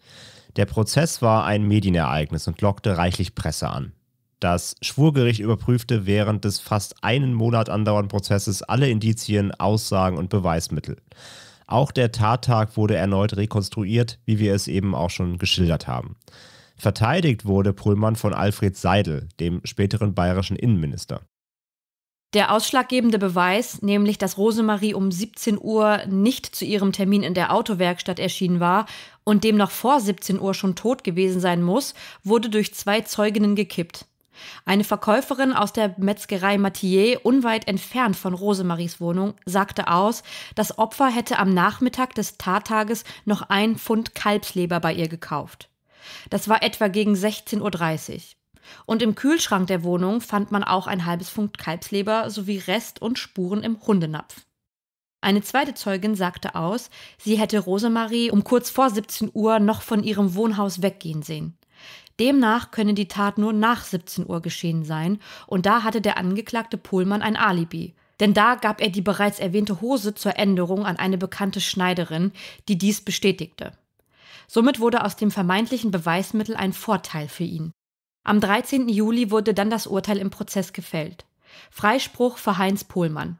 Der Prozess war ein Medienereignis und lockte reichlich Presse an. Das Schwurgericht überprüfte während des fast einen Monat andauernden Prozesses alle Indizien, Aussagen und Beweismittel. Auch der Tattag wurde erneut rekonstruiert, wie wir es eben auch schon geschildert haben. Verteidigt wurde Pullmann von Alfred Seidel, dem späteren bayerischen Innenminister. Der ausschlaggebende Beweis, nämlich dass Rosemarie um 17 Uhr nicht zu ihrem Termin in der Autowerkstatt erschienen war und demnach vor 17 Uhr schon tot gewesen sein muss, wurde durch zwei Zeuginnen gekippt. Eine Verkäuferin aus der Metzgerei Mathieu, unweit entfernt von Rosemaries Wohnung, sagte aus, das Opfer hätte am Nachmittag des Tattages noch ein Pfund Kalbsleber bei ihr gekauft. Das war etwa gegen 16.30 Uhr. Und im Kühlschrank der Wohnung fand man auch ein halbes Funk Kalbsleber sowie Rest und Spuren im Hundenapf. Eine zweite Zeugin sagte aus, sie hätte Rosemarie um kurz vor 17 Uhr noch von ihrem Wohnhaus weggehen sehen. Demnach könne die Tat nur nach 17 Uhr geschehen sein, und da hatte der angeklagte Pohlmann ein Alibi. Denn da gab er die bereits erwähnte Hose zur Änderung an eine bekannte Schneiderin, die dies bestätigte. Somit wurde aus dem vermeintlichen Beweismittel ein Vorteil für ihn. Am 13. Juli wurde dann das Urteil im Prozess gefällt. Freispruch für Heinz Pohlmann.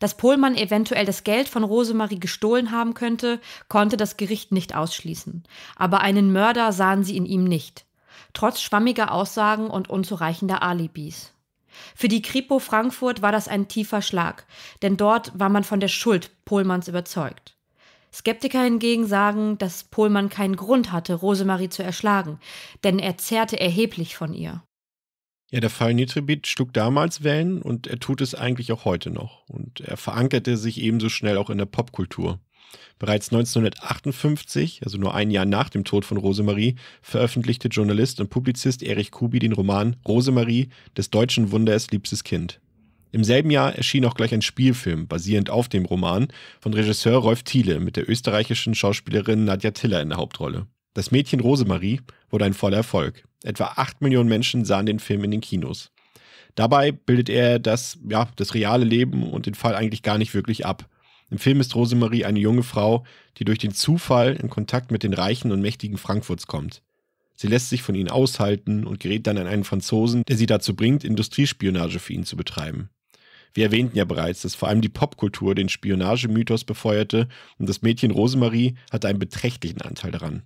Dass Pohlmann eventuell das Geld von Rosemarie gestohlen haben könnte, konnte das Gericht nicht ausschließen. Aber einen Mörder sahen sie in ihm nicht. Trotz schwammiger Aussagen und unzureichender Alibis. Für die Kripo Frankfurt war das ein tiefer Schlag, denn dort war man von der Schuld Pohlmanns überzeugt. Skeptiker hingegen sagen, dass Pohlmann keinen Grund hatte, Rosemarie zu erschlagen, denn er zehrte erheblich von ihr. Ja, der Fall Nitribit schlug damals Wellen und er tut es eigentlich auch heute noch. Und er verankerte sich ebenso schnell auch in der Popkultur. Bereits 1958, also nur ein Jahr nach dem Tod von Rosemarie, veröffentlichte Journalist und Publizist Erich Kubi den Roman Rosemarie des deutschen Wunders liebstes Kind. Im selben Jahr erschien auch gleich ein Spielfilm, basierend auf dem Roman, von Regisseur Rolf Thiele mit der österreichischen Schauspielerin Nadja Tiller in der Hauptrolle. Das Mädchen Rosemarie wurde ein voller Erfolg. Etwa 8 Millionen Menschen sahen den Film in den Kinos. Dabei bildet er das, ja, das reale Leben und den Fall eigentlich gar nicht wirklich ab. Im Film ist Rosemarie eine junge Frau, die durch den Zufall in Kontakt mit den Reichen und Mächtigen Frankfurts kommt. Sie lässt sich von ihnen aushalten und gerät dann an einen Franzosen, der sie dazu bringt, Industriespionage für ihn zu betreiben. Wir erwähnten ja bereits, dass vor allem die Popkultur den Spionagemythos befeuerte und das Mädchen Rosemarie hatte einen beträchtlichen Anteil daran.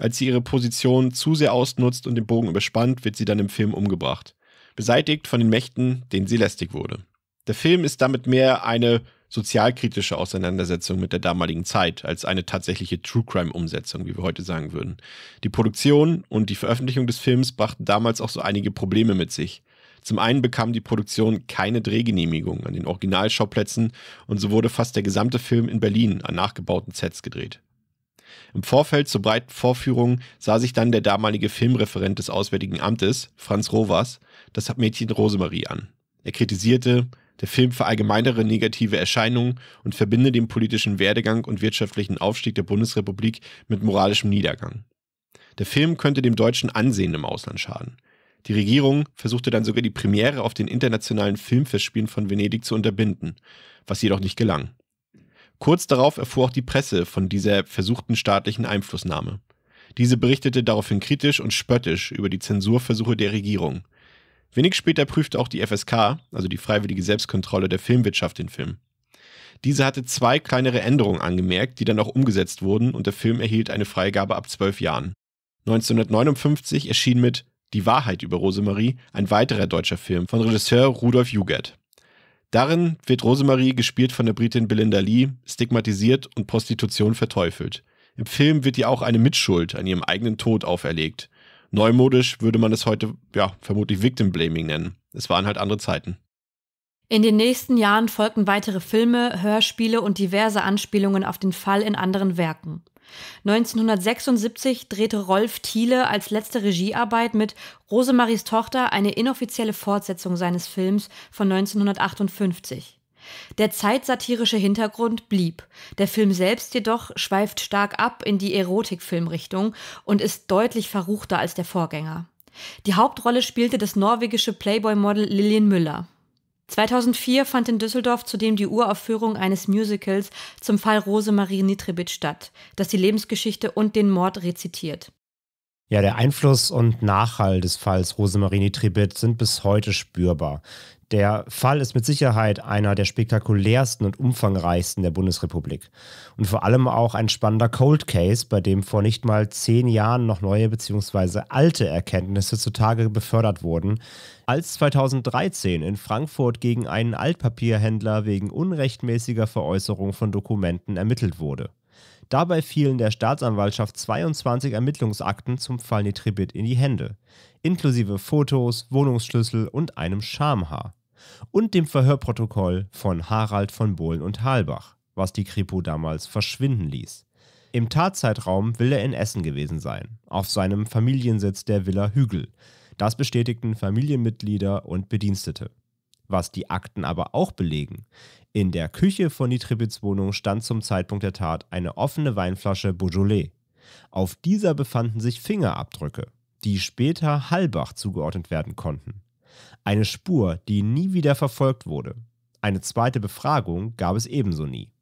Als sie ihre Position zu sehr ausnutzt und den Bogen überspannt, wird sie dann im Film umgebracht. Beseitigt von den Mächten, denen sie lästig wurde. Der Film ist damit mehr eine sozialkritische Auseinandersetzung mit der damaligen Zeit als eine tatsächliche True Crime-Umsetzung, wie wir heute sagen würden. Die Produktion und die Veröffentlichung des Films brachten damals auch so einige Probleme mit sich. Zum einen bekam die Produktion keine Drehgenehmigung an den Originalschauplätzen und so wurde fast der gesamte Film in Berlin an nachgebauten Sets gedreht. Im Vorfeld zur breiten Vorführung sah sich dann der damalige Filmreferent des Auswärtigen Amtes, Franz Rovers, das Mädchen Rosemarie an. Er kritisierte, der Film verallgemeinere negative Erscheinungen und verbinde den politischen Werdegang und wirtschaftlichen Aufstieg der Bundesrepublik mit moralischem Niedergang. Der Film könnte dem deutschen Ansehen im Ausland schaden. Die Regierung versuchte dann sogar die Premiere auf den internationalen Filmfestspielen von Venedig zu unterbinden, was jedoch nicht gelang. Kurz darauf erfuhr auch die Presse von dieser versuchten staatlichen Einflussnahme. Diese berichtete daraufhin kritisch und spöttisch über die Zensurversuche der Regierung. Wenig später prüfte auch die FSK, also die Freiwillige Selbstkontrolle der Filmwirtschaft, den Film. Diese hatte zwei kleinere Änderungen angemerkt, die dann auch umgesetzt wurden und der Film erhielt eine Freigabe ab zwölf Jahren. 1959 erschien mit die Wahrheit über Rosemarie, ein weiterer deutscher Film von Regisseur Rudolf Jugert. Darin wird Rosemarie, gespielt von der Britin Belinda Lee, stigmatisiert und Prostitution verteufelt. Im Film wird ihr auch eine Mitschuld an ihrem eigenen Tod auferlegt. Neumodisch würde man es heute ja, vermutlich Victim Blaming nennen. Es waren halt andere Zeiten. In den nächsten Jahren folgten weitere Filme, Hörspiele und diverse Anspielungen auf den Fall in anderen Werken. 1976 drehte Rolf Thiele als letzte Regiearbeit mit Rosemaries Tochter eine inoffizielle Fortsetzung seines Films von 1958. Der zeitsatirische Hintergrund blieb, der Film selbst jedoch schweift stark ab in die Erotikfilmrichtung und ist deutlich verruchter als der Vorgänger. Die Hauptrolle spielte das norwegische Playboy-Model Lillian Müller. 2004 fand in Düsseldorf zudem die Uraufführung eines Musicals zum Fall Rosemarie Nitribitsch statt, das die Lebensgeschichte und den Mord rezitiert. Ja, der Einfluss und Nachhall des Falls Rosemarie Nitribitsch sind bis heute spürbar. Der Fall ist mit Sicherheit einer der spektakulärsten und umfangreichsten der Bundesrepublik. Und vor allem auch ein spannender Cold Case, bei dem vor nicht mal zehn Jahren noch neue bzw. alte Erkenntnisse zutage befördert wurden, als 2013 in Frankfurt gegen einen Altpapierhändler wegen unrechtmäßiger Veräußerung von Dokumenten ermittelt wurde. Dabei fielen der Staatsanwaltschaft 22 Ermittlungsakten zum Fall Nitribit in die Hände, inklusive Fotos, Wohnungsschlüssel und einem Schamhaar. Und dem Verhörprotokoll von Harald von Bohlen und Halbach, was die Kripo damals verschwinden ließ. Im Tatzeitraum will er in Essen gewesen sein, auf seinem Familiensitz der Villa Hügel, das bestätigten Familienmitglieder und Bedienstete. Was die Akten aber auch belegen. In der Küche von Nitribits Wohnung stand zum Zeitpunkt der Tat eine offene Weinflasche Beaujolais. Auf dieser befanden sich Fingerabdrücke, die später Halbach zugeordnet werden konnten. Eine Spur, die nie wieder verfolgt wurde. Eine zweite Befragung gab es ebenso nie.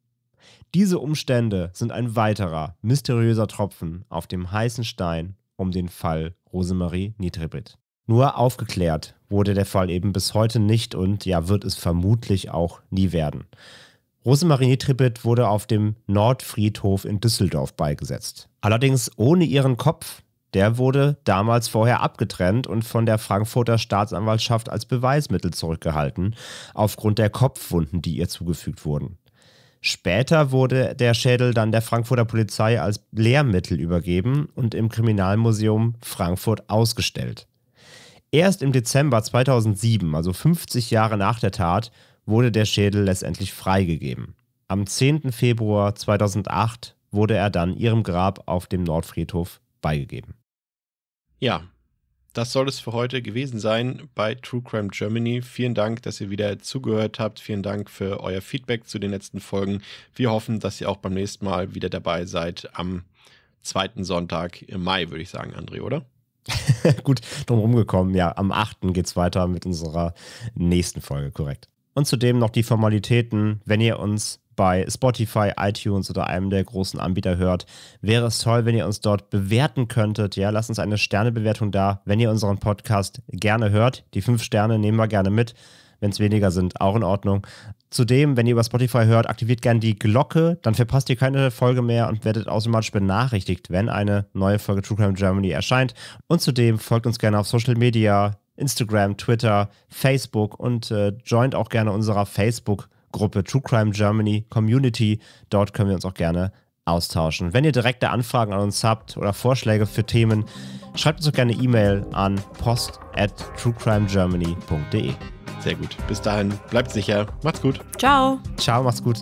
Diese Umstände sind ein weiterer mysteriöser Tropfen auf dem heißen Stein um den Fall Rosemarie Nitribit. Nur aufgeklärt wurde der Fall eben bis heute nicht und ja, wird es vermutlich auch nie werden. Rosemarie Trippett wurde auf dem Nordfriedhof in Düsseldorf beigesetzt. Allerdings ohne ihren Kopf. Der wurde damals vorher abgetrennt und von der Frankfurter Staatsanwaltschaft als Beweismittel zurückgehalten, aufgrund der Kopfwunden, die ihr zugefügt wurden. Später wurde der Schädel dann der Frankfurter Polizei als Lehrmittel übergeben und im Kriminalmuseum Frankfurt ausgestellt. Erst im Dezember 2007, also 50 Jahre nach der Tat, wurde der Schädel letztendlich freigegeben. Am 10. Februar 2008 wurde er dann ihrem Grab auf dem Nordfriedhof beigegeben. Ja, das soll es für heute gewesen sein bei True Crime Germany. Vielen Dank, dass ihr wieder zugehört habt. Vielen Dank für euer Feedback zu den letzten Folgen. Wir hoffen, dass ihr auch beim nächsten Mal wieder dabei seid am zweiten Sonntag im Mai, würde ich sagen, André, oder? Gut drum gekommen. Ja, am 8. geht es weiter mit unserer nächsten Folge, korrekt. Und zudem noch die Formalitäten, wenn ihr uns bei Spotify, iTunes oder einem der großen Anbieter hört, wäre es toll, wenn ihr uns dort bewerten könntet. Ja, lasst uns eine Sternebewertung da, wenn ihr unseren Podcast gerne hört. Die fünf Sterne nehmen wir gerne mit. Wenn es weniger sind, auch in Ordnung. Zudem, wenn ihr über Spotify hört, aktiviert gerne die Glocke, dann verpasst ihr keine Folge mehr und werdet automatisch benachrichtigt, wenn eine neue Folge True Crime Germany erscheint. Und zudem folgt uns gerne auf Social Media, Instagram, Twitter, Facebook und äh, joint auch gerne unserer Facebook-Gruppe True Crime Germany Community. Dort können wir uns auch gerne austauschen. Wenn ihr direkte Anfragen an uns habt oder Vorschläge für Themen, schreibt uns auch gerne E-Mail an post at truecrimegermany.de. Sehr gut. Bis dahin, bleibt sicher. Macht's gut. Ciao. Ciao, macht's gut.